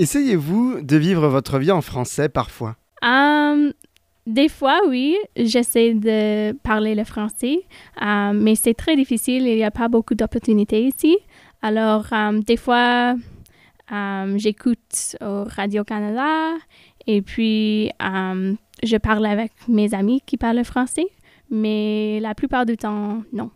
Essayez-vous de vivre votre vie en français parfois? Hum, des fois, oui, j'essaie de parler le français, hum, mais c'est très difficile, il n'y a pas beaucoup d'opportunités ici. Alors, hum, des fois, j'écoute au Radio-Canada et puis je parle avec mes amis qui parlent français, mais la plupart du temps, non.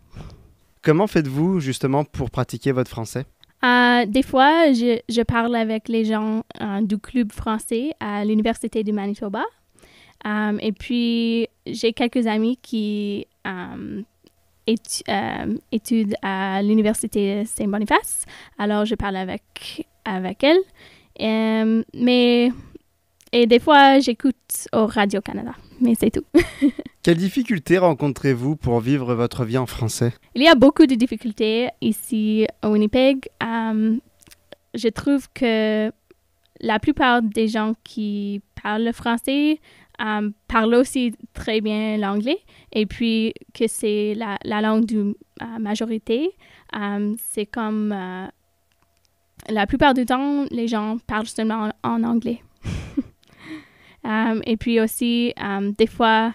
Comment faites-vous justement pour pratiquer votre français? Euh, des fois, je, parle avec les gens euh, du club français à l'Université du Manitoba. Euh, et puis, j'ai quelques amis qui étudient à l'Université de Saint-Boniface. Alors, je parle avec, avec elles. mais, et des fois, j'écoute au Radio-Canada. Mais c'est tout. Quelles difficultés rencontrez-vous pour vivre votre vie en français Il y a beaucoup de difficultés ici à Winnipeg. Euh, je trouve que la plupart des gens qui parlent le français euh, parlent aussi très bien l'anglais et puis que c'est la, langue de euh, la majorité. c'est comme la plupart du temps, les gens parlent seulement en, en anglais. et puis aussi, des fois,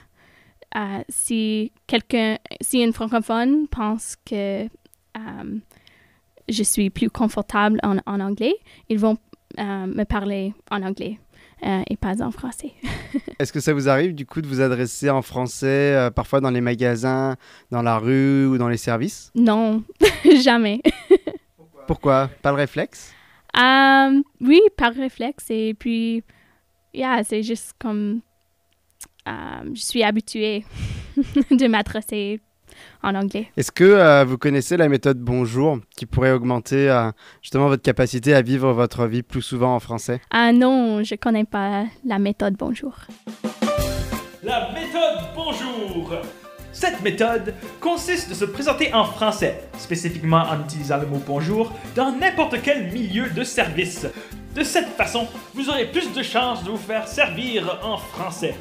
si quelqu'un, si une francophone pense que euh, je suis plus confortable en, anglais, ils vont euh, me parler en anglais euh, et pas en français. Est-ce que ça vous arrive du coup de vous adresser en français parfois dans les magasins, dans la rue ou dans les services Non, jamais. Pourquoi, Pas le réflexe Oui, par réflexe et puis, yeah, c'est juste comme euh, je suis habituée de m'adresser en anglais. Est-ce que euh, vous connaissez la méthode bonjour qui pourrait augmenter euh, justement votre capacité à vivre votre vie plus souvent en français Ah non, je connais pas la méthode bonjour. La méthode bonjour cette méthode consiste de se présenter en français, spécifiquement en utilisant le mot bonjour, dans n'importe quel milieu de service. De cette façon, vous aurez plus de chances de vous faire servir en français.